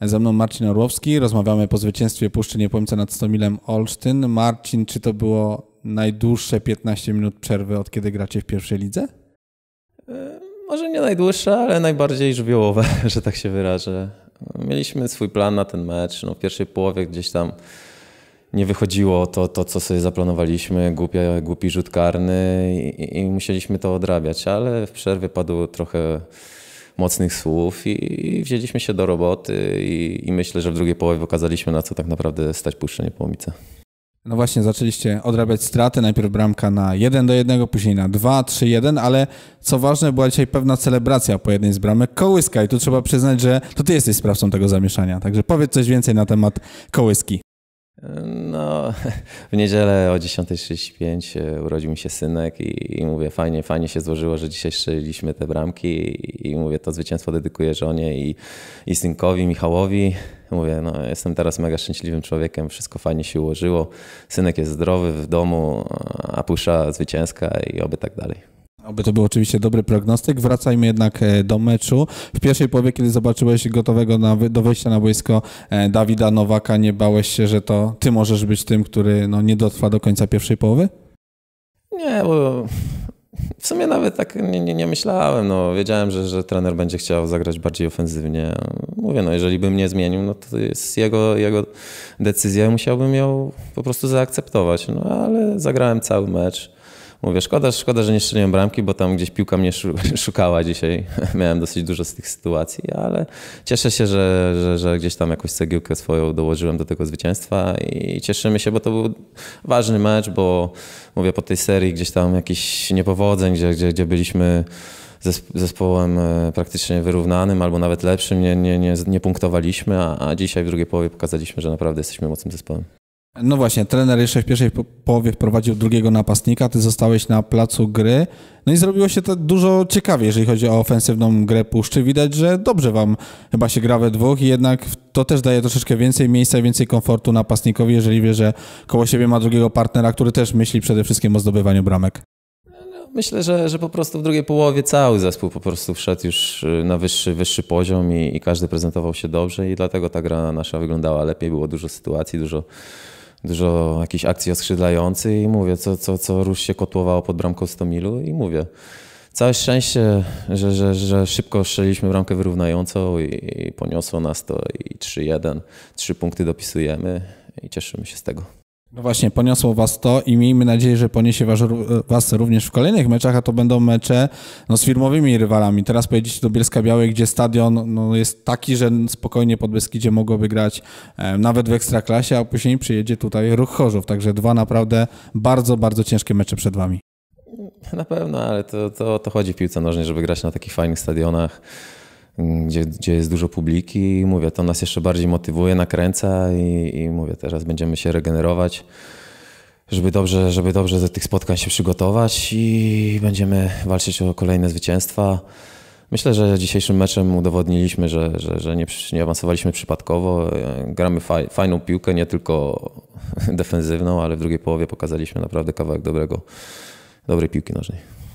Ze mną Marcin Orłowski, rozmawiamy po zwycięstwie Puszczy Niepomca nad Stomilem Olsztyn. Marcin, czy to było najdłuższe 15 minut przerwy od kiedy gracie w pierwszej lidze? E, może nie najdłuższe, ale najbardziej żywiołowe, że tak się wyrażę. Mieliśmy swój plan na ten mecz. No, w pierwszej połowie gdzieś tam nie wychodziło to, to co sobie zaplanowaliśmy, głupia, głupi rzut karny i, i musieliśmy to odrabiać, ale w przerwie padło trochę mocnych słów i, i wzięliśmy się do roboty i, i, myślę, że w drugiej połowie pokazaliśmy, na co tak naprawdę stać puszczenie połomice. No właśnie, zaczęliście odrabiać straty, najpierw bramka na 1 do 1, później na 2, 3, 1, ale co ważne, była dzisiaj pewna celebracja po jednej z bramek Kołyska i tu trzeba przyznać, że to ty jesteś sprawcą tego zamieszania, także powiedz coś więcej na temat Kołyski. No, w niedzielę o 10.35 e, urodził mi się synek i, i, mówię, fajnie, fajnie się złożyło, że dzisiaj strzeliliśmy te bramki i, i mówię, to zwycięstwo dedykuję żonie i, i synkowi, Michałowi. Mówię, no, jestem teraz mega szczęśliwym człowiekiem, wszystko fajnie się ułożyło, synek jest zdrowy w domu, a pusza zwycięska i oby tak dalej. Oby to był oczywiście dobry prognostyk. Wracajmy jednak e, do meczu. W pierwszej połowie, kiedy zobaczyłeś gotowego na, do wejścia na boisko e, Dawida Nowaka, nie bałeś się, że to ty możesz być tym, który no, nie dotrwa do końca pierwszej połowy? Nie, bo w sumie nawet tak nie, nie, nie myślałem. No, wiedziałem, że, że, trener będzie chciał zagrać bardziej ofensywnie. Mówię, no jeżeli bym nie zmienił, no to jest jego, jego decyzja. Musiałbym ją po prostu zaakceptować. No ale zagrałem cały mecz mówię, szkoda, szkoda, że nie strzeliłem bramki, bo tam gdzieś piłka mnie szukała dzisiaj. Miałem dosyć dużo z tych sytuacji, ale cieszę się, że, że, że, gdzieś tam jakąś cegiełkę swoją dołożyłem do tego zwycięstwa i cieszymy się, bo to był ważny mecz, bo mówię, po tej serii gdzieś tam jakiś niepowodzeń, gdzie, gdzie, gdzie byliśmy zespołem e, praktycznie wyrównanym albo nawet lepszym nie, nie, nie, nie punktowaliśmy, a, a dzisiaj w drugiej połowie pokazaliśmy, że naprawdę jesteśmy mocnym zespołem. No właśnie, trener jeszcze w pierwszej połowie wprowadził drugiego napastnika, ty zostałeś na placu gry. No i zrobiło się to dużo ciekawie, jeżeli chodzi o ofensywną grę puszczy. Widać, że dobrze wam chyba się gra we dwóch i jednak to też daje troszeczkę więcej miejsca, więcej komfortu napastnikowi, jeżeli wie, że koło siebie ma drugiego partnera, który też myśli przede wszystkim o zdobywaniu bramek. No, myślę, że, że po prostu w drugiej połowie cały zespół po prostu wszedł już y, na wyższy, wyższy poziom i, i każdy prezentował się dobrze i dlatego ta gra nasza wyglądała lepiej. Było dużo sytuacji, dużo dużo jakichś akcji oskrzydlających i mówię, co, co, co róż się kotłowało pod bramką Stomilu i mówię, całe szczęście, że, że, że szybko strzeliśmy bramkę wyrównającą i, i poniosło nas to i 3-1, trzy punkty dopisujemy i cieszymy się z tego. No właśnie, poniosło was to i miejmy nadzieję, że poniesie was, was również w kolejnych meczach, a to będą mecze no, z firmowymi rywalami. Teraz pojedziecie do Bielska Białej, gdzie stadion no, jest taki, że spokojnie pod Beskidzie mogłoby grać e, nawet w Ekstraklasie, a później przyjedzie tutaj Ruch Chorzów. Także dwa naprawdę bardzo, bardzo ciężkie mecze przed wami. Na pewno, ale to, to, to chodzi w piłce nożnej, żeby grać na takich fajnych stadionach gdzie, gdzie jest dużo publiki i mówię, to nas jeszcze bardziej motywuje, nakręca i, i mówię, teraz będziemy się regenerować żeby dobrze, żeby dobrze do tych spotkań się przygotować i będziemy walczyć o kolejne zwycięstwa. Myślę, że dzisiejszym meczem udowodniliśmy, że, że, że nie, nie awansowaliśmy przypadkowo. Gramy faj, fajną piłkę, nie tylko defensywną, ale w drugiej połowie pokazaliśmy naprawdę kawałek dobrego, dobrej piłki nożnej.